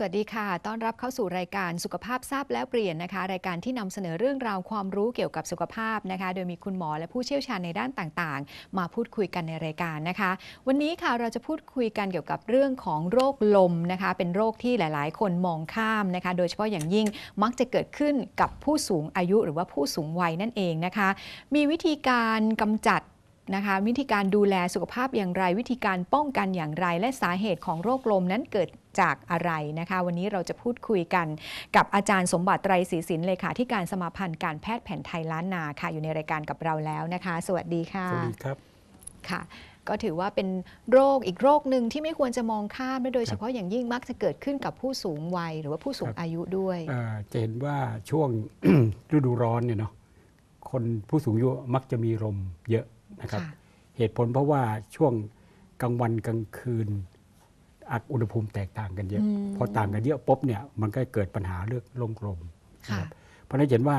สวัสดีค่ะ ต้อนรับเข้าสู่รายการสุขภาพทราบแล้วเปลี่ยนนะคะ รายการที่นำเสนอเรื่องราวความรู้เกี่ยวกับสุขภาพนะคะ โดยมีคุณหมอและผู้เชี่ยวชาญในด้านต่างๆ มาพูดคุยกันในรายการนะคะ วันนี้ค่ะเราจะพูดคุยกันเกี่ยวกับเรื่องของโรคลมนะคะ เป็นโรคที่หลายๆ คนมองข้ามนะคะ โดยเฉพาะอย่างยิ่งมักจะเกิดขึ้นกับผู้สูงอายุหรือว่าผู้สูงวัยนั่นเองนะคะ มีวิธีการกำจัดนะคะวิธีการดูแลสุขภาพอย่างไร วิธีการป้องกันอย่างไรและสาเหตุของโรคลมนั้นเกิดจากอะไรนะคะ วันนี้เราจะพูดคุยกันกับอาจารย์สมบัติไตรศรีสินเลขาธิที่การสมาพันธ์การแพทย์แผนไทยล้านนาค่ะอยู่ในรายการกับเราแล้วนะคะ สวัสดีค่ะสวัสดีครับค่ะ ก็ถือว่าเป็นโรคอีกโรคหนึ่งที่ไม่ควรจะมองข้ามโดยเฉพาะอย่างยิ่งมักจะเกิดขึ้นกับผู้สูงวัยหรือว่าผู้สูงอายุด้วยจะเห็นว่าช่วงฤดูร้อนเนี่ยเนาะคนผู้สูงอายุมักจะมีลมเยอะนะครับเหตุผลเพราะว่าช่วงกลางวันกลางคืนอักอุณหภูมิแตกต่างกันเยอะพอต่างกันเยอะปุ๊บเนี่ยมันก็เกิดปัญหาเรื่องลมลมเพราะนั้นเห็นว่า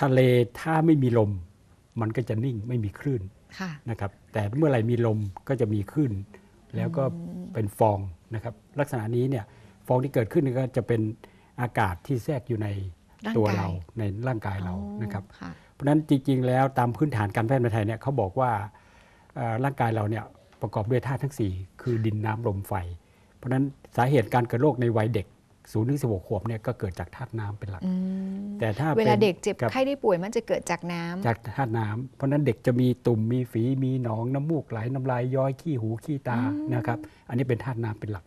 ทะเลถ้าไม่มีลม มันก็จะนิ่งไม่มีคลื่นนะครับแต่เมื่อไหร่มีลมก็จะมีคลื่นแล้วก็เป็นฟองนะครับ ลักษณะนี้เนี่ยฟองที่เกิดขึ้นก็จะเป็นอากาศที่แทรกอยู่ในตัวเราในร่างกายเรานะครับราะนั้นจริงๆ แล้วตามพื้นฐานการแพทย์แนไทยเนี่ยเขาบอกว่าร่างกายเราเนี่ยประกอบด้วยธาตุทั้ง 4 คือดินน้ำลมไฟ เพราะนั้นสาเหตุการเกิดโรคในวัยเด็ก0ถึง16ขวบเนี่ยก็เกิดจากธาตุน้ำเป็นหลัก แต่ถ้าเวลาเด็กเจ็บไข้ได้ป่วยมันจะเกิดจากน้ำ จากธาตุน้ำเพราะนั้นเด็กจะมีตุ่มมีฝีมีหนองน้ำมูกไหลน้ำลายย้อยขี้หูขี้ตานะครับอันนี้เป็นธาตุน้ำเป็นหลัก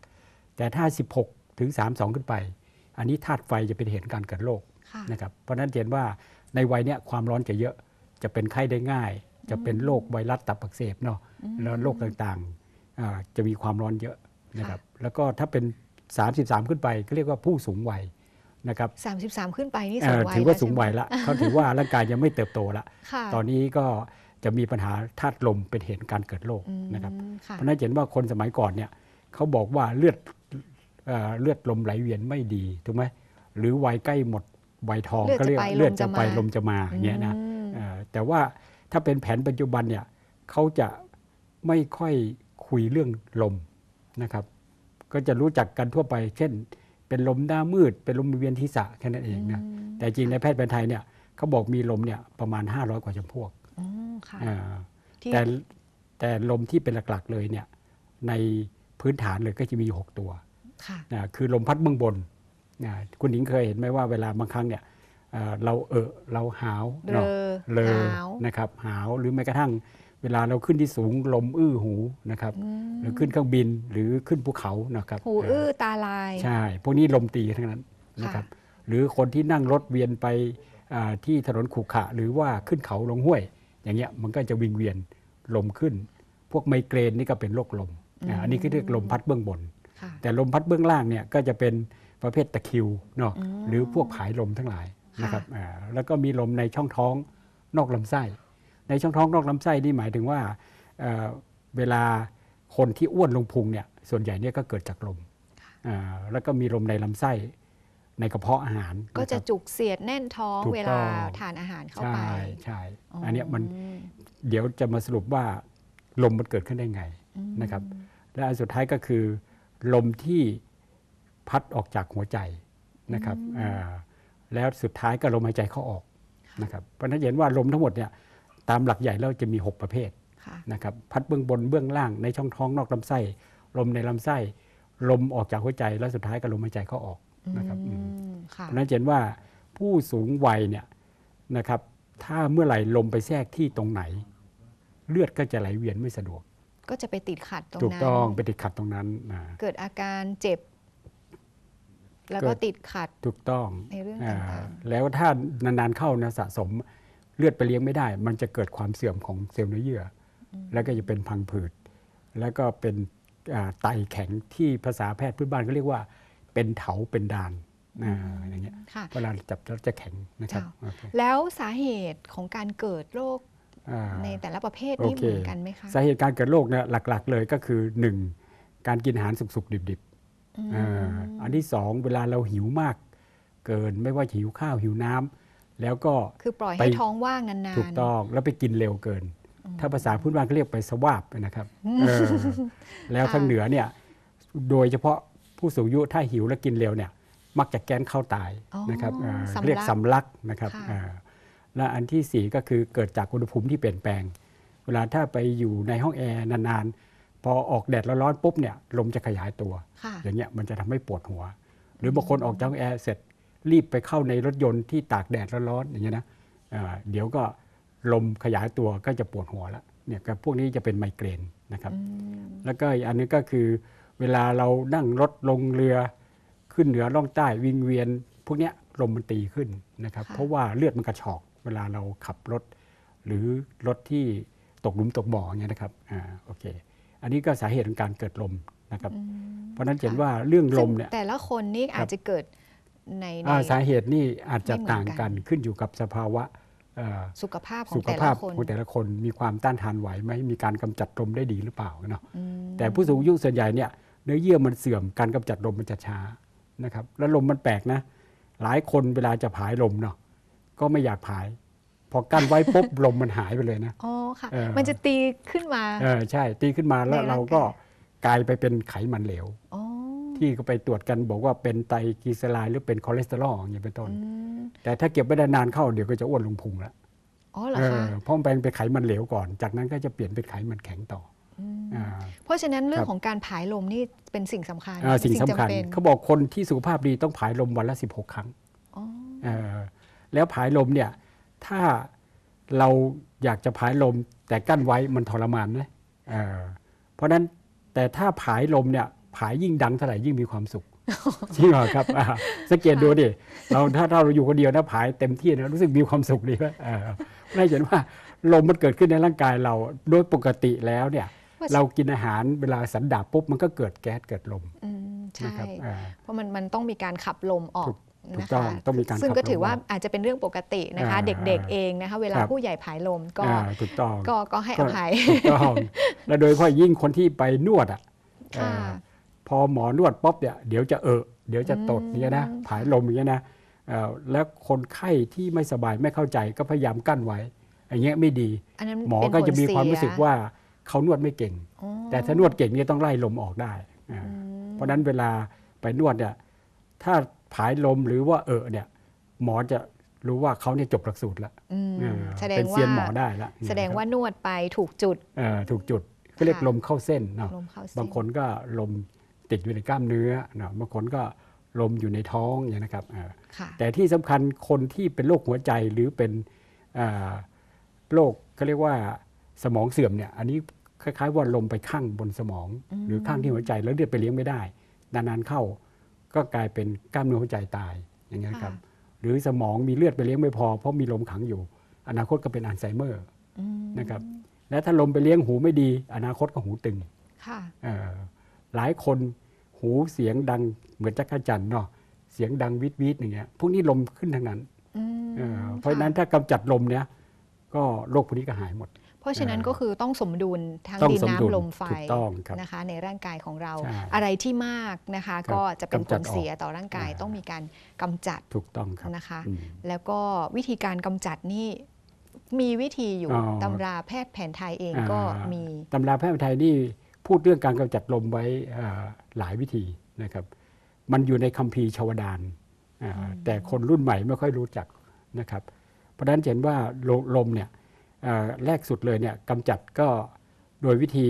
แต่ถ้า16ถึง32 ขึ้นไป อันนี้ธาตุไฟจะเป็นเหตุการเกิดโรคนะครับเพราะนั้นเห็นว่าในวัยเนี้ยความร้อนจะเยอะจะเป็นไข้ได้ง่าย จะเป็นโรคไวรัสตับอักเสบเนาะแล้วโรคต่างๆ จะมีความร้อนเยอะนะครับแล้วก็ถ้าเป็น 33 ขึ้นไปก็เรียกว่าผู้สูงวัยนะครับ 33 ขึ้นไปนี่สูงวัยถือว่าสูงวัยละเขาถือว่าร่างกายยังไม่เติบโตละตอนนี้ก็จะมีปัญหาธาตุลมเป็นเหตุการเกิดโรคนะครับ เพราะนั้นเห็นว่าคนสมัยก่อนเนี่ยเขาบอกว่าเลือดเลือดลมไหลเวียนไม่ดีถูกไหมหรือวัยใกล้หมดใบทองก็เรียกเลือดจะไปลมจะมาอย่างเงี้ยนะแต่ว่าถ้าเป็นแผนปัจจุบันเนี่ยเขาจะไม่ค่อยคุยเรื่องลมนะครับ ก็จะรู้จักกันทั่วไป เช่น เป็นลมหน้ามืดเป็นลมเวียนทิศะแค่นั้นเองนะแต่จริงในแพทย์แผนไทยเนี่ยเขาบอกมีลมเนี่ยประมาณ 500 กว่าจำพวกแต่แต่ลมที่เป็นหลักๆเลยเนี่ยในพื้นฐานเลยก็จะมี 6 ตัว คือลมพัดเบื้องบนคุณหญิงเคยเห็นไหมว่าเวลาบางครั้งเนี่ยเราเออเราหาวเนาะเลยนะครับ หาวหรือแม้กระทั่งเวลาเราขึ้นที่สูงลมอื้อหูนะครับ หรือขึ้นเครื่องบินหรือขึ้นภูเขานะครับหูอื้อตาลาย ใช่พวกนี้ลมตีทั้งนั้นนะครับ หรือคนที่นั่งรถเวียนไปที่ถนนขรุขระหรือว่าขึ้นเขาลงห้วย อย่างเงี้ยมันก็จะวิงเวียนลมขึ้น พวกไมเกรนนี่ก็เป็นโรคลมอันนี้คือเรียกลมพัดเบื้องบน แต่ลมพัดเบื้องล่างเนี่ยก็จะเป็นประเภทตะคิวเนาะหรือพวกผายลมทั้งหลายนะครับแล้วก็มีลมในช่องท้องนอกลำไส้ ในช่องท้องนอกลำไส้นี่หมายถึงว่าเเวลาคนที่อ้วนลงพุงเนี่ยส่วนใหญ่เนี่ยก็เกิดจากลมแล้วก็มีลมในลำไส้ในกระเพาะอาหาร ก็จะจุกเสียดแน่นท้องเวลาทานอาหารเข้าไปใช่ใช่อันนี้มันเดี๋ยวจะมาสรุปว่าลมมันเกิดขึ้นได้ไงนะครับ และอันสุดท้ายก็คือลมที่พัดออกจากหัวใจนะครับแล้วสุดท้ายก็ลมหายใจเข้าออกนะครับ เพราะนั้นเห็นว่าลมทั้งหมดเนี่ย ตามหลักใหญ่แล้วจะมี 6 ประเภทนะครับ พัดเบื้องบนเบื้องล่างในช่องท้องนอกลำไส้ ลมในลำไส้ ลมออกจากหัวใจแล้วสุดท้ายก็ลมหายใจเข้าออกนะครับเพราะนั้นเห็นว่าผู้สูงวัยเนี่ยนะครับ ถ้าเมื่อไหร่ลมไปแทรกที่ตรงไหน เลือดก็จะไหลเวียนไม่สะดวก ก็จะไปติดขัดตรงนั้นถูกต้องไปติดขัดตรงนั้นเกิดอาการเจ็บแล้วก็ติดขัดถูกต้องในเรื่องต่างๆแล้วถ้านานๆเข้านะสะสมเลือดไปเลี้ยงไม่ได้ มันจะเกิดความเสื่อมของเซลล์เนื้อเยื่อ แล้วก็จะเป็นพังผืด แล้วก็เป็นไตแข็งที่ภาษาแพทย์พื้นบ้านก็เรียกว่าเป็นเถาเป็นดานอย่างเงี้ยเวลาจับแล้วจะแข็งนะครับแล้วสาเหตุของการเกิดโรคในแต่ละประเภทนี่เหมือนกันไหมคะสาเหตุการเกิดโรคเนี่ยหลักๆเลยก็คือ 1 การกินอาหารสุกๆดิบๆอันที่สองเวลาเราหิวมากเกินไม่ว่าหิวข้าวหิวน้ำ แล้วก็ คือปล่อยให้ท้องว่างนานๆ ถูกต้อง แล้วไปกินเร็วเกิน ถ้าภาษาพูดบ้านก็เรียกไปสวาบนะครับแล้วทางเหนือเนี่ยโดยเฉพาะผู้สูงอายุถ้าหิวและกินเร็วเนี่ยมักจะแก้นเข้าตายนะครับเรียกสำลักนะครับและอันที่สี่ก็คือเกิดจากอุณหภูมิที่เปลี่ยนแปลง เวลาถ้าไปอยู่ในห้องแอร์นานๆพอออกแดดร้อนๆปุ๊บเนี่ยลมจะขยายตัว อย่างเงี้ยมันจะทำให้ปวดหัว หรือบางคนออกจากแอร์เสร็จรีบไปเข้าในรถยนต์ที่ตากแดดร้อนๆอย่างเงี้ยนะเดี๋ยวก็ลมขยายตัวก็จะปวดหัวละเนี่ยพวกนี้จะเป็นไมเกรนนะครับ แล้วก็อีกอันนึงก็คือ เวลาเรานั่งรถลงเรือขึ้นเหนือล่องใต้วิงเวียน พวกเนี้ยลมมันตีขึ้นนะครับ เพราะว่าเลือดมันกระชอก เวลาเราขับรถ หรือรถที่ตกหลุมตกบ่อเงี้ยนะครับ อ่าโอเคอันนี้ก็สาเหตุของการเกิดลมนะครับ เพราะนั้นเห็นว่าเรื่องลมเนี่ยแต่ละคนนี่อาจจะเกิดในสาเหตุนี่อาจจะต่างกันขึ้นอยู่กับสภาวะสุขภาพของแต่ละคนของแต่ละคนมีความต้านทานไหวไหมมีการกำจัดลมได้ดีหรือเปล่าเนาะแต่ผู้สูงอายุส่วนใหญ่เนี่ยเนื้อเยื่อมันเสื่อมการกำจัดลมมันจะช้านะครับ แล้วลมมันแปลกนะ หลายคนเวลาจะผายลมเนาะก็ไม่อยากผายพอกั้นไว้ปุ๊บลมมันหายไปเลยนะอ๋อค่ะมันจะตีขึ้นมาเออใช่ ตีขึ้นมาแล้วเราก็กลายไปเป็นไขมันเหลวที่ก็ไปตรวจกันบอกว่าเป็นไตกีสลายหรือเป็นคอเลสเตอรอลอย่างเงี้ยเป็นต้นแต่ถ้าเก็บไว้ได้นานเข้าเดี๋ยวก็จะอ้วนลงพุงละอ๋อเหรอคะเพราะมันเป็นไขมันเหลวก่อน จากนั้นก็จะเปลี่ยนเป็นไขมันแข็งต่อ เพราะฉะนั้นเรื่องของการผายลมนี่เป็นสิ่งสำคัญสิ่งสำคัญเขาบอกคนที่สุขภาพดีต้องผายลมวันละ16ครั้งแล้วผายลมเนี่ยถ้าเราอยากจะผายลมแต่กั้นไว้มันทรมานนะเเพราะนั้นแต่ถ้าผายลมเนี่ยผายยิ่งดังเท่าไหร่ ยิ่งมีความสุขจริงเหรอครับ สังเกตดูดิเราถ้าเราอยู่คนเดียวนะผายเต็มที่นะรู้สึกมีความสุขดีไหมไม่เห็นว่าลมมันเกิดขึ้นในร่างกายเรา โดยปกติแล้วเนี่ย เรากินอาหารเวลาสันดาปปุ๊บ มันก็เกิดแก๊สเกิดลมใช่เพราะมันมันต้องมีการขับลมออกต้องต้องมีการซึ่งก็ถือว่าอาจจะเป็นเรื่องปกตินะคะเด็กๆเองนะคะเวลาผู้ใหญ่ผายลมก็ถูกต้อง ก็ให้อภัยถูกต้องและโดยเฉพาะยิ่งคนที่ไปนวดอ่ะพอหมอนวดป๊อปเนี่ยเดี๋ยวจะเออเดี๋ยวจะตดเนี้ยนะ ผายลมเนี้ยนะแล้วคนไข้ที่ไม่สบายไม่เข้าใจก็พยายามกั้นไว้อย่างเงี้ยไม่ดี หมอก็จะมีความรู้สึกว่าเขานวดไม่เก่ง แต่ถ้านวดเก่งเนี่ยต้องไล่ลมออกได้เพราะนั้นเวลาไปนวดเนี่ยถ้าผายลมหรือว่าเออเนี่ย หมอจะรู้ว่าเขาเนี่ยจบหลักสูตรแล้วแสดงว่าเซียนหมอได้แล้วแสดงว่านวดไปถูกจุดถูกจุดก็เรียกลมเข้าเส้นเนาะบางคนก็ลมติดอยู่ในกล้ามเนื้อเนาะบางคนก็ลมอยู่ในท้องอย่างนะครับแต่ที่สำคัญคนที่เป็นโรคหัวใจหรือเป็นโรคเขาเรียกว่าสมองเสื่อมเนี่ย อันนี้คล้าย ๆ ว่าลมไปข้างบนสมอง หรือข้างที่หัวใจ แล้วเลือดไปเลี้ยงไม่ได้นานๆเข้าก็กลายเป็นกล้ามเนื้อหัวใจตายอย่างเงี้ยครับหรือสมองมีเลือดไปเลี้ยงไม่พอเพราะมีลมขังอยู่ อนาคตก็เป็นอัลไซเมอร์นะครับและถ้าลมไปเลี้ยงหูไม่ดี อนาคตก็หูตึง หลายคนหูเสียงดังเหมือนจักรจันทร์เนาะเสียงดังวิทวิทอย่างเงี้ยพวกนี้ลมขึ้นทางนั้น เพราะนั้นถ้ากำจัดลมเนี้ยก็โรคพวกนี้ก็หายหมดราะฉะนั้นก็คือต้องสมดุลทั้งดินน้ำลมไฟนะคะในร่างกายของเราอะไรที่มากนะคะก็จะเป็นผลเสียต่อร่างกายต้องมีการกำจัดถูกต้องนะคะแล้วก็วิธีการกำจัดนี่มีวิธีอยู่ตำราแพทย์แผนไทยเองก็มีตำราแพทย์ไทยนี่พูดเรื่องการกำจัดลมไว้หลายวิธีนะครับ มันอยู่ในคัมภีร์ชวดานแต่คนรุ่นใหม่ไม่ค่อยรู้จักนะครับ เพราะฉะนั้นเห็นว่าลมเนี่ยแรกสุดเลยเนี่ยกำจัดก็โดยวิธี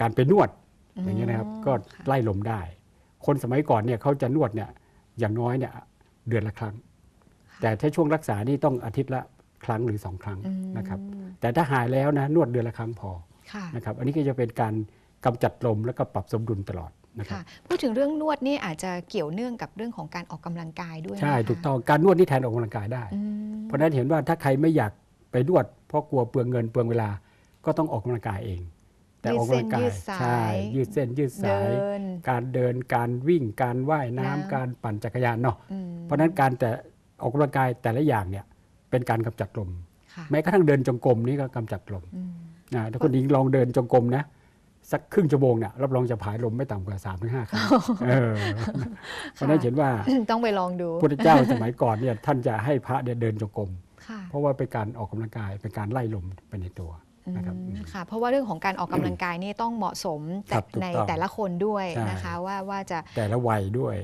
การไปนวดอย่างเงี้ยนะครับก็ไล่ลมได้ คนสมัยก่อนเนี่ยเขาจะนวดเนี่ยอย่างน้อยเนี่ยเดือนละครั้ง แต่ถ้าช่วงรักษานี่ต้องอาทิตย์ละครั้งหรือสองครั้งนะครับ แต่ถ้าหายแล้วนะนวดเดือนละครั้งพอนะครับอันนี้ก็จะเป็นการกำจัดลมแล้วก็ปรับสมดุลตลอดนะครับพูดถึงเรื่องนวดนี่อาจจะเกี่ยวเนื่องกับเรื่องของการออกกำลังกายด้วยใช่ ถูกต้องการนวดนี่แทนออกกำลังกายได้เพราะนั้นเห็นว่าถ้าใครไม่อยากไปนวดเพราะกลัวเปลืองเงินเปลืองเวลาก็ต้องออกกำลังกายเอง แต่ออกกำลังกายใช่ยืดเส้นยืดสาย การเดินการวิ่งการว่ายน้ำการปั่นจักรยานเนาะเพราะฉะนั้นการแต่ออกกำลังกายแต่ละอย่างเนี่ยเป็นการกำจัดลมแม้กระทั่งเดินจงกรมนี่ก็กำจัดลมนะถ้าคนหญิงลองเดินจงกรมนะสักครึ่งชั่วโมงเนี่ยรับรองจะผายลมไม่ต่ำกว่าสามถึงห้าครั้งเพราะนั้นเห็นว่าต้องไปลองดูพระเจ้าสมัยก่อนเนี่ยท่านจะให้พระเดินจงกรมเพราะว่าเป็นการออกกำลังกายเป็นการไล่ลมไปในตัวนะครับค่ะเพราะว่าเรื่องของการออกกำลังกายนี่ต้องเหมาะสมแต่ในแต่ละคนด้วยนะคะว่าว่าจะแต่ละวัยด้วย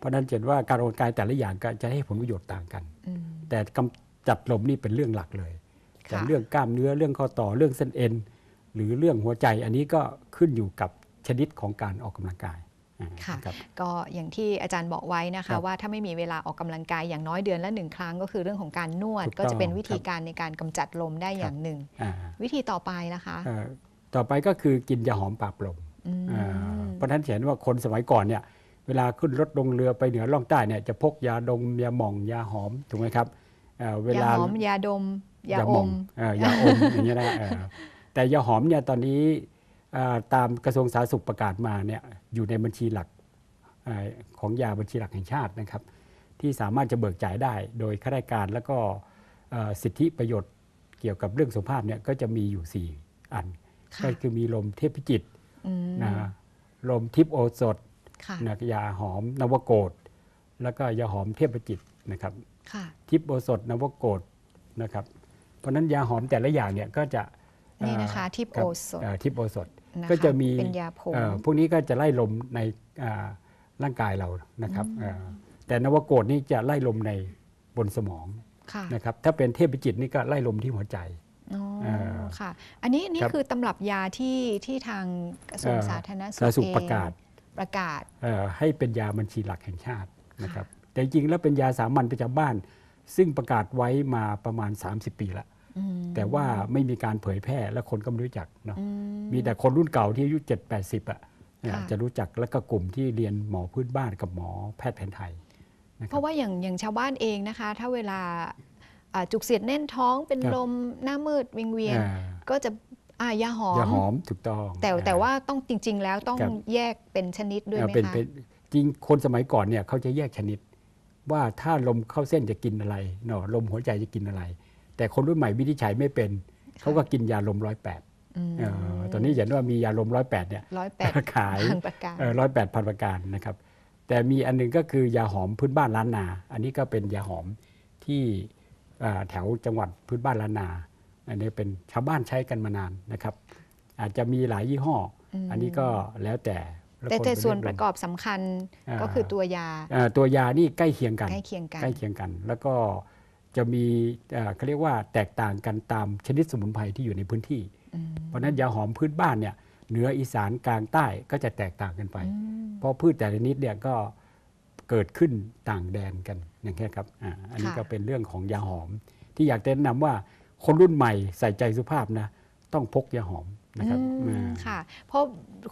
เพราะนั้นเห็นว่าการออกกำลังกายแต่ละอย่างก็จะให้ผลประโยชน์ต่างกันแต่กำจัดลมนี่เป็นเรื่องหลักเลยแต่เรื่องกล้ามเนื้อเรื่องข้อต่อเรื่องเส้นเอ็นหรือเรื่องหัวใจ อันนี้ก็ขึ้นอยู่กับชนิดของการออกกำลังกายค่ะก็อย่างที่อาจารย์บอกไว้นะคะว่าถ้าไม่มีเวลาออกกำลังกายอย่างน้อยเดือนละหนึ่งครั้งก็คือเรื่องของการนวดก็จะเป็นวิธีการในการกำจัดลมได้อย่างหนึ่ง วิธีต่อไปนะคะต่อไปก็คือกินยาหอมปาาปลมเพราะท่นั้นเห็นว่าคนสมัยก่อนเนี่ยเวลาขึ้นรถลงเรือไปเหนือล่องใต้เนี่ยจะพกยาดมยาหม่องยาหอมถูกไหมครับเวลาหอมยาดมยาอมยาอมอย่างเงี้ยนะแต่ยาหอมเนี่ยตอนนี้ตามกระทรวงสาธารณสุขประกาศมาเนี่ยอยู่ในบัญชีหลักของยาบัญชีหลักแห่งชาตินะครับ ที่สามารถจะเบิกจ่ายได้โดยข้าราชการแล้วก็สิทธิประโยชน์เกี่ยวกับเรื่องสุขภาพเนี่ยก็จะมีอยู่ 4 อัน ก็คือมีลมเทพพิจิตนะลมทิพโอสดนะยาหอมนวโกดแล้วก็ยาหอมเทพิจิตนะครับทิพโอสดนวโกดนะครับ เพราะนั้นยาหอมแต่ละอย่างเนี่ยก็จะนี่นะคะทิพโอสดทิพโอสดก็จะมีเป็นยาผงพวกนี้ก็จะไล่ลมในร่างกายเรานะครับ แต่นวโกดนี่จะไล่ลมในบนสมองนะครับถ้าเป็นเทพจิตนี่ก็ไล่ลมที่หัวใจออ๋ค่ะอันนี้นี่คือตำรับยาที่ที่ทางกระทรวงสาธารณสุขประกาศประกาศให้เป็นยาบัญชีหลักแห่งชาตินะครับแต่จริงแล้วเป็นยาสามัญประจำบ้าน ซึ่งประกาศไว้มาประมาณ 30 ปีละแต่ว่าไม่มีการเผยแพร่และคนก็ไม่รู้จักเนาะมีแต่คนรุ่นเก่าที่อายุเจ็ดแปดสิบอ่ะจะรู้จักและก็กลุ่มที่เรียนหมอพื้นบ้านกับหมอแพทย์แผนไทยเพราะว่าอย่างอย่างชาวบ้านเองนะคะ ถ้าเวลาจุกเสียดแน่นท้องเป็นลมหน้ามืดวิงเวียน ก็จะยาหอมยาหอมถูกต้องแต่แต่ว่าต้องจริง ๆแล้วต้องแยกเป็นชนิดด้วยไหมคะจริงคนสมัยก่อนเนี่ยเขาจะแยกชนิด ว่าถ้าลมเข้าเส้นจะกินอะไรเนาะลมหัวใจจะกินอะไรแต่คนรุ่นใหม่วินิจฉัยไม่เป็นเขาก็กินยาลมร้อยแปดตอนนี้เห็นว่ามียาลมร้อยแปดเนี่ยร้อยแปดขายร้อยแปดพันประการนะครับ แต่มีอันนึงก็คือยาหอมพื้นบ้านล้านนา อันนี้ก็เป็นยาหอมที่แถวจังหวัดพื้นบ้านล้านนา อันนี้เป็นชาวบ้านใช้กันมานานนะครับ อาจจะมีหลายยี่ห้อ อันนี้ก็แล้วแต่ แต่แต่ส่วนประกอบสำคัญก็คือตัวยา ตัวยานี่ใกล้เคียงกันใกล้เคียงกันใกล้เคียงกันแล้วก็จะมีเขาเรียกว่าแตกต่างกันตามชนิดสมุนไพรที่อยู่ในพื้นที่ เพราะนั้นยาหอมพื้นบ้าน เนี่ยเหนืออีสานกลางใต้ก็จะแตกต่างกันไป เพราะพืชแต่ละนิดเนี่ยก็เกิดขึ้นต่างแดนกันอย่างนี้ครับออันนี้ก็เป็นเรื่องของยาหอม ที่อยากแนะนำว่าคนรุ่นใหม่ใส่ใจสุภาพนะต้องพกยาหอมนะครับ ค่ะ เพราะ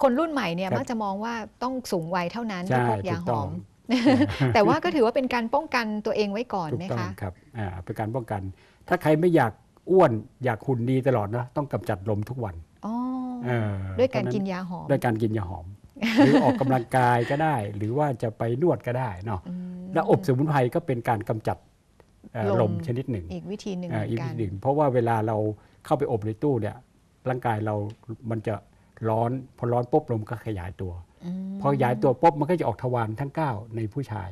คนรุ่นใหม่เนี่ยมักจะมองว่าต้องสูงวัยเท่านั้นที่พกยาหอมแต่ว่าก็ถือว่าเป็นการป้องกันตัวเองไว้ก่อนไหมคะครับอ่าเป็นการป้องกัน ถ้าใครไม่อยากอ้วน อยากหุ่นดีตลอดนะ ต้องกำจัดลมทุกวันด้วยการกินยาหอมด้วยการกินยาหอม หรือออกกำลังกายก็ได้ หรือว่าจะไปนวดก็ได้เนาะแล้วอบสมุนไพรก็เป็นการกำจัดลมชนิดหนึ่งอีกวิธีหนึ่งอีกวิธีหนึ่งเพราะว่าเวลาเราเข้าไปอบในตู้เนี่ยร่างกายเรา มันจะร้อนพอร้อนปุ๊บลมก็ขยายตัวพอขยายตัวปุ๊บมันก็จะออกทวารทั้ง 9 ในผู้ชาย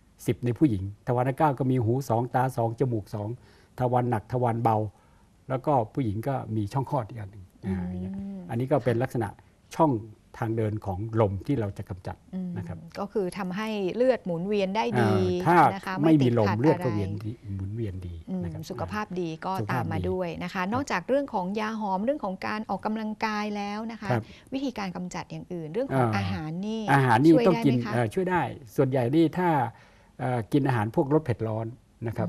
10 ในผู้หญิง ทวารทั้งเก้าก็มีหูสองตาสองจมูกสองทวารหนักทวารเบา แล้วก็ผู้หญิงก็มีช่องคลอดอีกอันหนึ่งอันนี้ก็เป็นลักษณะช่องทางเดินของลมที่เราจะกำจัดนะครับก็คือทำให้เลือดหมุนเวียนได้ดีถ้านะคะไม่มีลม เลือดก็เวียนหมุนเวียนดีนะครับสุขภาพดีก็ตามมาด้วยนะคะนอกจากเรื่องของยาหอมเรื่องของการออกกำลังกายแล้วนะคะวิธีการกำจัดอย่างอื่น เรื่องของอาหารนี่อาหารนี่ต้องกินช่วยได้ ส่วนใหญ่นี่ถ้ากินอาหารพวกรสเผ็ดร้อนนะครับ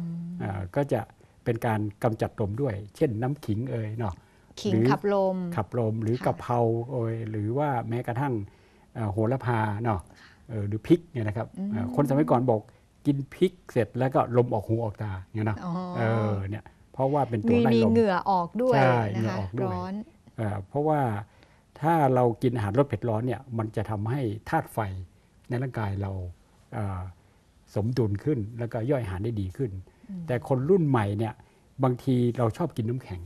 ก็จะเป็นการกำจัดลมด้วย เช่น น้ำขิงเอ่ยเนาะขิงขับลมขับลมหรือกะเพราโอยหรือว่าแม้กระทั่งโหระพาเนาะหรือพริกเนี่ยนะครับคนสมัยก่อนบอกกินพริกเสร็จแล้วก็ลมออกหู ออกตาเนี่ยนะเออเนี่ยเพราะว่าเป็นตัวไล่ลมมี เหงื่อออกด้วยใช่นออกร้อนเพราะว่าถ้าเรากินอาหารรสเผ็ดร้อนเนี่ยมันจะทำให้ธาตุไฟในร่างกายเราสมดุลขึ้นแล้วก็ย่อยอาหารได้ดีขึ้น แต่คนรุ่นใหม่เนี่ยบางทีเราชอบกินน้ำแข็ง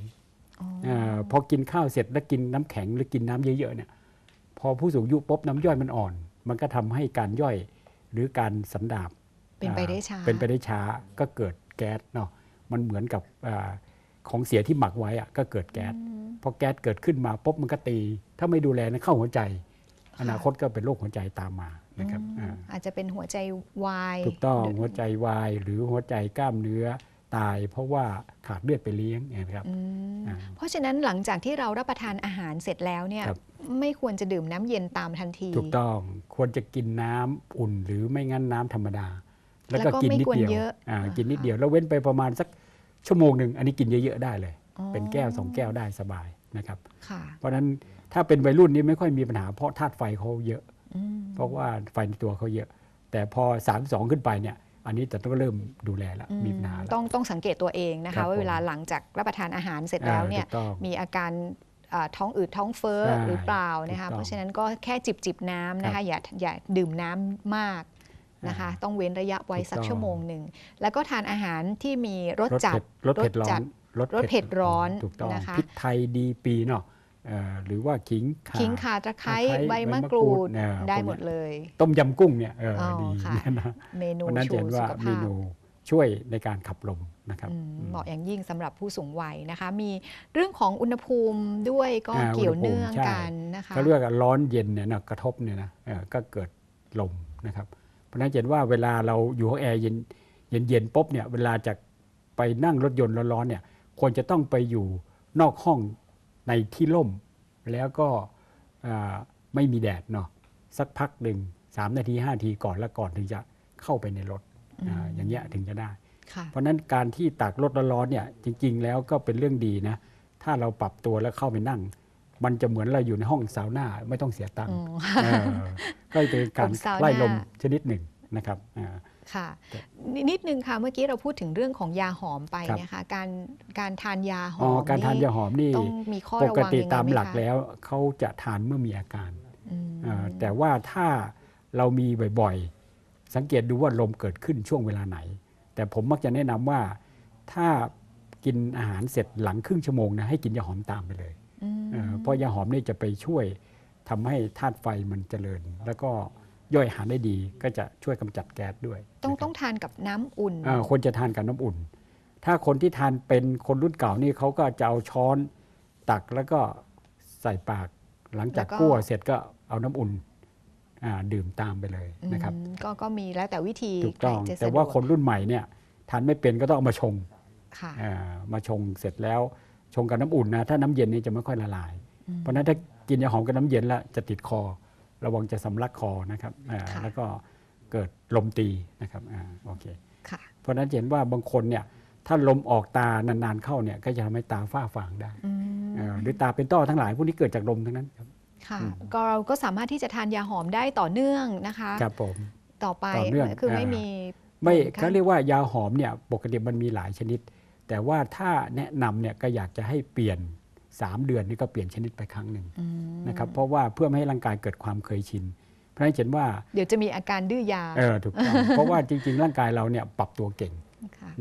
อพอกินข้าวเสร็จแล้วกินน้ำแข็งหรือกินน้ำเยอะๆเนี่ยพอผู้สูงอายุปุ๊บน้ำย่อยมันอ่อน มันก็ทำให้การย่อยหรือการสันดาบ เป็นไปได้ช้าเป็นไปได้ช้าก็เกิดแก๊สเนาะมันเหมือนกับของเสียที่หมักไว้อะก็เกิดแก๊สพอแก๊สเกิดขึ้นมาปุ๊บ มันก็ตีถ้าไม่ดูแลนะเข้าหัวใจ อนาคตก็เป็นโรคหัวใจตามมานะครับอาจจะเป็นหัวใจวายถูกต้องหัวใจวายหรือหัวใจกล้ามเนื้อตาย เพราะว่าขาดเลือดไปเลี้ยงนะครับเพราะฉะนั้นหลังจากที่เรารับประทานอาหารเสร็จแล้วเนี่ยไม่ควรจะดื่มน้ำเย็นตามทันที ถูกต้องควรจะกินน้ำอุ่นหรือไม่งั้นน้ำธรรมดา แล้วก็กินนิดเดียวกินนิดเดียวแล้วเว้นไปประมาณสักชั่วโมงหนึ่งอันนี้กินเยอะๆได้เลย เป็นแก้วสองแก้วได้สบายนะครับเพราะฉะนั้นถ้าเป็นวัยรุ่นนี่ไม่ค่อยมีปัญหาเพราะธาตุไฟเขาเยอะเพราะว่าไฟในตัวเขาเยอะ แต่พอสามสองขึ้นไปเนี่ยอันนี้แต่ต้องเริ่มดูแลละมีปัญหาต้องต้องสังเกตตัวเองนะคะว่าเวลาหลังจากรับประทานอาหารเสร็จแล้วเนี่ยมีอาการท้องอืดท้องเฟ้อหรือเปล่านะคะเพราะฉะนั้นก็แค่จิบจิบน้ำนะคะอย่าอย่าดื่มน้ำมากนะคะ ต้องเว้นระยะไว้สักชั่วโมงหนึ่ง แล้วก็ทานอาหารที่มีรสจัดรสเผ็ดรสเผ็ดร้อนรสเผ็ดร้อนถูกต้องนะคะพริกไทยดีปีเนาะหรือว่า ขิงขาขิงขาตะไคร้ใบมะกรูด ได้หมดเลยต้มยำกุ้งเนี่ยดีนะเมนูชูสุขภาพช่วยในการขับลมนะครับเหมาะอย่างยิ่งสำหรับผู้สูงวัยนะคะมีเรื่องของอุณหภูมิด้วยก็เกี่ยวเนื่องกันนะคะเขาเรียกร้อนเย็นเนี่ยนะกระทบเนี่ยนะก็เกิดลมนะครับเพราะนั้นเห็นว่าเวลาเราอยู่ห้องแอร์เย็นเย็นปุ๊บเนี่ยเวลาจะไปนั่งรถยนต์ร้อนๆเนี่ยควรจะต้องไปอยู่นอกห้องในที่ล่มแล้วก็ไม่มีแดดเนาะสักพักหนึ่งสามนาทีห้าทีก่อนแล้วก่อนถึงจะเข้าไปในรถออย่างเงี้ยถึงจะได้เพราะนั้นการที่ตากรถร้อนเนี่ยจริงๆ แล้วก็เป็นเรื่องดีนะ ถ้าเราปรับตัวแล้วเข้าไปนั่ง มันจะเหมือนเราอยู่ในห้องสาวน้าไม่ต้องเสียตังค์ก็เป็นการไล่ลมชนิดหนึ่งนะครับค่ะนิดนึงค่ะเมื่อกี้เราพูดถึงเรื่องของยาหอมไปนะคะการการทานยาหอมอ๋อการทานยาหอมนี่ต้องมีข้อระวังปกติตามหลักแล้วเขาจะทานเมื่อมีอาการแต่ว่าถ้าเรามีบ่อยๆสังเกตดูว่าลมเกิดขึ้นช่วงเวลาไหน แต่ผมมักจะแนะนำว่าถ้ากินอาหารเสร็จหลังครึ่งชั่วโมงนะให้กินยาหอมตามไปเลยเพราะยาหอมนี่จะไปช่วยทำให้ธาตุไฟมันเจริญ แล้วก็ย่อยอาหารได้ดีก็จะช่วยกำจัดแก๊สด้วยต้องต้องทานกับน้ำอุ่นคนจะทานกับน้ำอุ่น ถ้าคนที่ทานเป็นคนรุ่นเก่านี่เขาก็จะเอาช้อนตักแล้วก็ใส่ปากหลังจากกั้วเสร็จก็เอาน้ำอุ่นดื่มตามไปเลยนะครับก็ก็มีแล้วแต่วิธีถูกต้องแต่ว่าคนรุ่นใหม่เนี่ยทานไม่เป็นก็ต้องเอามาชงมาชงเสร็จแล้วชงกับน้ำอุ่นนะถ้าน้ำเย็นนี่จะไม่ค่อยละลายเพราะนั้นถ้ากินยาหอมกับน้ำเย็นแล้วจะติดคอระวังจะสำลักคอนะครับแล้วก็เกิดลมตีนะครับโอเคเพราะนั้นเห็นว่าบางคนเนี่ยถ้าลมออกตานานๆเข้าเนี่ยก็จะทำให้ตาฝ้าฟางได้หรือตาเป็นต้อทั้งหลายพวกนี้เกิดจากลมทั้งนั้นครับก็เราก็สามารถที่จะทานยาหอมได้ต่อเนื่องนะคะครับผมต่อไปอคือไม่มี ไม่เขาเรียกว่ายาหอมเนี่ยปกติมันมีหลายชนิด แต่ว่าถ้าแนะนำเนี่ยก็อยากจะให้เปลี่ยนสามเดือนนี่ก็เปลี่ยนชนิดไปครั้งหนึ่งนะครับเพราะว่าเพื่อไม่ให้ร่างกายเกิดความเคยชิน เพราะฉะนั้นเห็นว่าเดี๋ยวจะมีอาการดื้อยาเออถูกต้องเพราะว่าจริงๆ ร่างกายเราเนี่ยปรับตัวเก่ง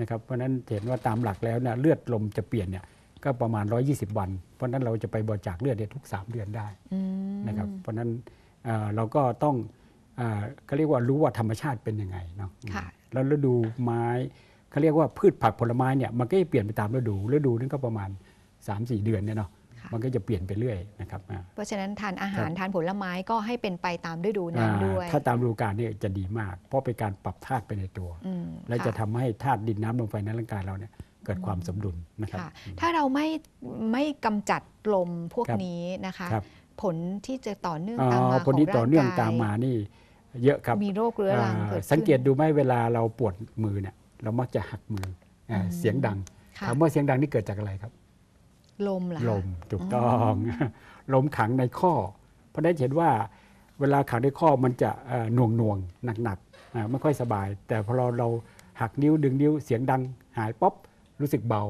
นะครับเพราะฉะนั้นเห็นว่าตามหลักแล้วเนี่ยเลือดลมจะเปลี่ยนเนี่ยก็ประมาณ 120 วัน เพราะนั้นเราจะไปบริจาคเลือดทุก 3 เดือนได้นะครับเพราะนั้นเราก็ต้องเขาเรียกว่ารู้ว่าธรรมชาติเป็นยังไงเนาะแล้วฤดูไม้เขาเรียกว่าพืชผักผลไม้เนี่ยมันก็จะเปลี่ยนไปตามฤดูฤดูนั้นก็ประมาณ3 4 เดือนเนี่ยเนาะมันก็จะเปลี่ยนไปเรื่อย นะครับเพราะฉะนั้นทานอาหารทานผลไม้ก็ให้เป็นไปตามฤดูนั้นด้วยถ้าตามฤดูกาลเนี่ยจะดีมาก เพราะเป็นการปรับธาตุไปในตัว และจะทำให้ธาตุดินน้ำลมไฟในร่างกายเราเนี่ยเกิดความสมดุลนะครับถ้าเราไม่ไม่กำจัดลมพวกนี้นะคะ ผลที่จะต่อเนื่องตามมาผลที่ต่อเนื่องตามมานี่ เยอะครับมีโรคเรื้อรังเกิดสังเกตดูไหมเวลาเราปวดมือเนี่ยเรามักจะหักมือเสียงดังถามว่าเสียงดังนี่เกิดจากอะไรครับลมลหะลมถูกต้อง ลมขังในข้อ เพราะได้เห็นว่าเวลาขังในข้อมันจะหน่วงหน่วงหนักหนักไม่ค่อยสบาย แต่พอเราเราหักนิ้วดึงนิ้วเสียงดังหายป๊อปรู้สึกเบา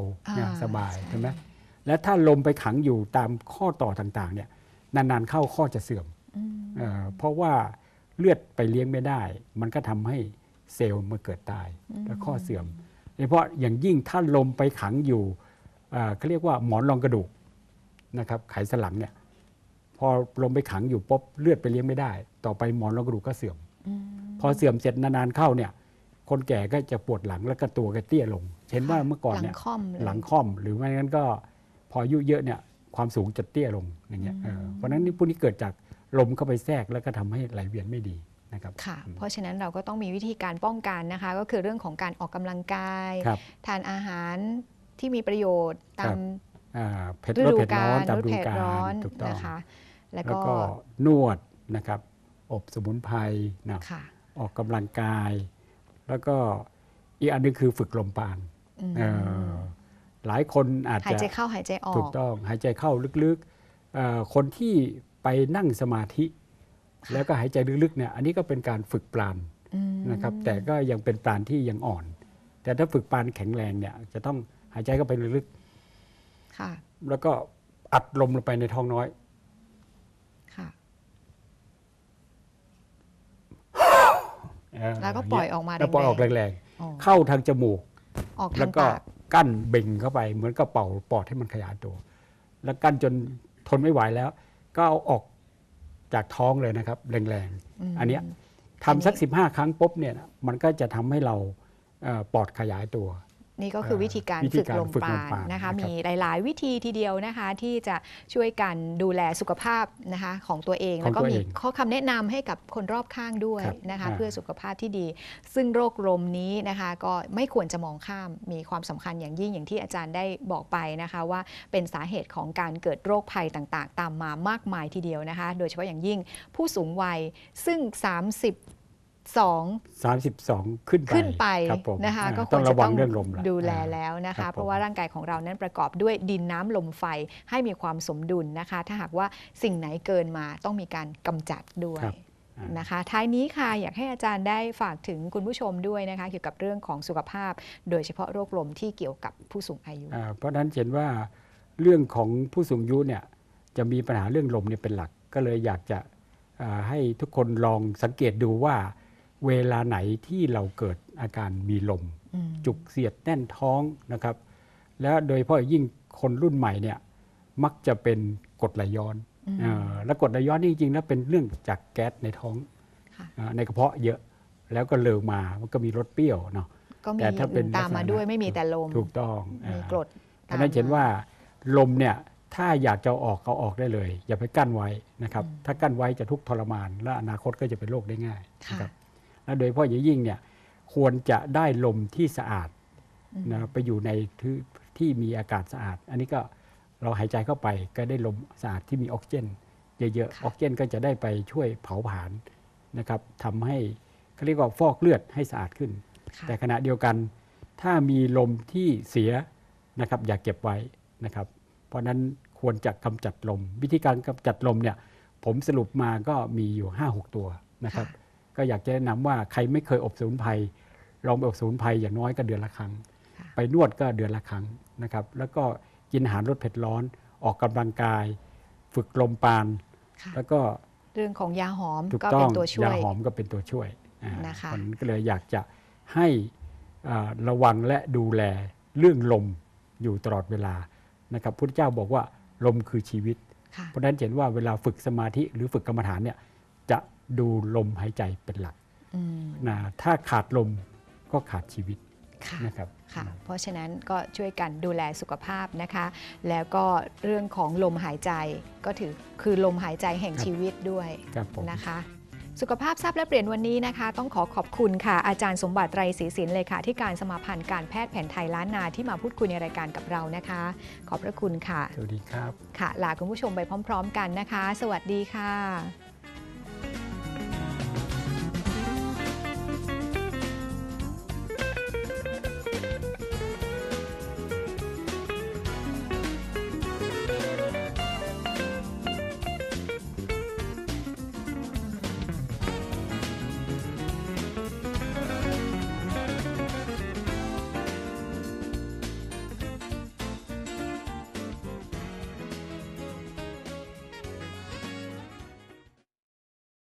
สบายใช่ไหมและถ้าลมไปขังอยู่ตามข้อต่อต่างๆเนี่ยนานๆ เข้าข้อจะเสื่อม เพราะว่าเลือดไปเลี้ยงไม่ได้ มันก็ทำให้เซลล์มาเกิดตายและข้อเสื่อมโดยเฉพาะอย่างยิ่งถ้าลมไปขังอยู่เขาเรียกว่าหมอนรองกระดูกนะครับ ไขสันหลังเนี่ยพอลมไปขังอยู่ปุ๊บเลือดไปเลี้ยงไม่ได้ ต่อไปหมอนรองกระดูกก็เสื่อม พอเสื่อมเสร็จนานๆเข้าเนี่ย คนแก่ก็จะปวดหลังแล้วก็ตัวก็เตี้ยลงเห็นว่าเมื่อก่อนเนี่ยหลังค่อม หรือไม่งั้นก็ พออายุเยอะเนี่ยความสูงจะเตี้ยลงอย่างเงี้ยเพราะนั้นนี่พวกนี้เกิดจากลมเข้าไปแทรกแล้วก็ทำให้ไหลเวียนไม่ดีนะครับค่ะเพราะฉะนั้นเราก็ต้องมีวิธีการป้องกันนะคะ ก็คือเรื่องของการออกกำลังกายทานอาหารที่มีประโยชน์ตามเผ็ดร้อนเผ็ดร้อนตามฤดูกาลถูกต้องะคะแล้วก็นวดนะครับ อบสมุนไพรนะออกกำลังกาย แล้วก็อีกอันนึงคือฝึกลมปานหลายคนอาจจะ หายใจเข้าหายใจออก ถูกต้อง หายใจเข้าลึกๆ คนที่ไปนั่งสมาธิ แล้วก็หายใจลึกๆเนี่ย อันนี้ก็เป็นการฝึกปราณนะครับ แต่ก็ยังเป็นปราณที่ยังอ่อน แต่ถ้าฝึกปราณแข็งแรงเนี่ย จะต้องหายใจเข้าไปลึกๆแล้วก็อัดลมลงไปในท้องน้อยแล้วก็ปล่อยออกมาแล้วปล่อยออกแรง ๆ เข้าทางจมูกแล้วก็กั้นเบ่งเข้าไป เหมือนกระเป๋าปอดให้มันขยายตัว แล้วกั้นจนทนไม่ไหวแล้ว ก็เอาออกจากท้องเลยนะครับ แรงๆ อันนี้ทำสักสิบห้าครั้งปุ๊บเนี่ย มันก็จะทำให้เราปอดขยายตัวนี่ก็คือวิธีการฝึกลมปราณนะคะมีหลาย ๆ วิธีทีเดียวนะคะ ที่จะช่วยกันดูแลสุขภาพนะคะของตัวเอง แล้วก็มีข้อคำแนะนำให้กับคนรอบข้างด้วยนะคะเพื่อสุขภาพที่ดี ซึ่งโรคลมนี้นะคะก็ไม่ควรจะมองข้ามมีความสำคัญอย่างยิ่งอย่างที่อาจารย์ได้บอกไปนะคะว่าเป็นสาเหตุของการเกิดโรคภัยต่างๆ ตามมามากมายทีเดียวนะคะโดยเฉพาะอย่างยิ่งผู้สูงวัยซึ่ง 30 32 ขึ้นไปขึ้นไปนะคะก็ควรจะต้องเรื่องลมดูแลแล้วนะคะเพราะว่าร่างกายของเรานั้นประกอบด้วยดินน้ำลมไฟให้มีความสมดุลนะคะถ้าหากว่าสิ่งไหนเกินมาต้องมีการกำจัดด้วยนะคะท้ายนี้ค่ะอยากให้อาจารย์ได้ฝากถึงคุณผู้ชมด้วยนะคะเกี่ยวกับเรื่องของสุขภาพ โดยเฉพาะโรคลม ที่เกี่ยวกับผู้สูงอายุ เพราะนั้นเห็นว่าเรื่องของผู้สูงอายุเนี่ยจะมีปัญหาเรื่องลมเนี่ยเป็นหลัก ก็เลยอยากจะให้ทุกคนลองสังเกตดูว่าเวลาไหนที่เราเกิดอาการมีลม จุกเสียดแน่นท้องนะครับ แล้วโดยเพพาะยิ่งคนรุ่นใหม่เนี่ยมักจะเป็นกดไหลย้อนและกดไหลย้อนนี่จริงๆแล้วเป็นเรื่องจากแก๊สในท้องในกระเพาะเยอะแล้วก็เลวมามันก็มีรสเปรี้ยวเนาะแต่ถ้าเป็นตามมาด้วยไม่มีแต่ลมถูกต้องมีกรดเพราะนั้นเห็นว่าลมเนี่ยถ้าอยากจะออกก็ออกได้เลย อย่าไปกั้นไว้นะครับ ถ้ากั้นไว้จะทุกข์ทรมาน และอนาคตก็จะเป็นโรคได้ง่ายนะครับและโดยเฉพาะอย่างยิ่งเนี่ยควรจะได้ลมที่สะอาดนะไปอยู่ในที่มีอากาศสะอาด อันนี้ก็เราหายใจเข้าไปก็ได้ลมสะอาดที่มีออกซิเจนเยอะๆออกซิเจนก็จะได้ไปช่วยเผาผลาญนะครับทำให้เขาเรียกว่าฟอกเลือดให้สะอาดขึ้น แต่ขณะเดียวกันถ้ามีลมที่เสียนะครับ อย่ากเก็บไว้นะครับ เพราะนั้นควรจะกำจัดลม วิธีการกำจัดลมเนี่ย ผมสรุปมาก็มีอยู่5-6ตัวนะครับก็อยากจะแนะนำว่าใครไม่เคยอบสุนไพรลองไปอบสุนไพรอย่างน้อยก็เดือนละครั้งไปนวดก็เดือนละครั้งนะครับแล้วก็กินอาหารลดเผ็ดร้อน ออกกำลังกาย ฝึกลมปานแล้วก็เรื่องของยาหอมก็เป็นตัวช่วยยาหอมก็เป็นตัวช่วยนะคะผมก็เลยอยากจะให้ระวังและดูแลเรื่องลมอยู่ตลอดเวลานะครับพุทธเจ้าบอกว่าลมคือชีวิตเพราะฉะนั้นเห็นว่าเวลาฝึกสมาธิหรือฝึกกรรมฐานเนี่ยดูลมหายใจเป็นหลักนะถ้าขาดลมก็ขาดชีวิตนะครับค่ะ เพราะฉะนั้นก็ช่วยกันดูแลสุขภาพนะคะ แล้วก็เรื่องของลมหายใจก็ถือคือลมหายใจแห่งชีวิตด้วยนะคะ สุขภาพทราบและเปลี่ยนวันนี้นะคะ ต้องขอขอบคุณค่ะ อาจารย์สมบัติไตรศรีสินเลยค่ะที่การสมาพันธ์การแพทย์แผนไทยล้านนา ที่มาพูดคุยในรายการกับเรานะคะ ขอบพระคุณค่ะ สวัสดีครับ ค่ะลาคุณผู้ชมไปพร้อม ๆ กันนะคะ สวัสดีค่ะ